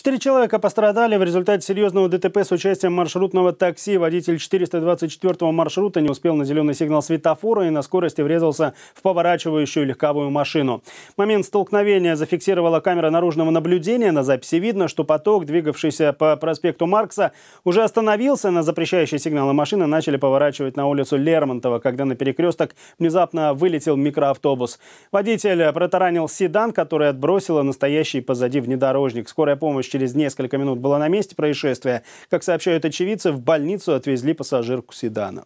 Четыре человека пострадали в результате серьезного ДТП с участием маршрутного такси. Водитель 424-го маршрута не успел на зеленый сигнал светофора и на скорости врезался в поворачивающую легковую машину. Момент столкновения зафиксировала камера наружного наблюдения. На записи видно, что поток, двигавшийся по проспекту Маркса, уже остановился на запрещающие сигналы машины, начали поворачивать на улицу Лермонтова, когда на перекресток внезапно вылетел микроавтобус. Водитель протаранил седан, который отбросило настоящий позади внедорожник. Скорая помощь через несколько минут была на месте происшествия. Как сообщают очевидцы, в больницу отвезли пассажирку седана.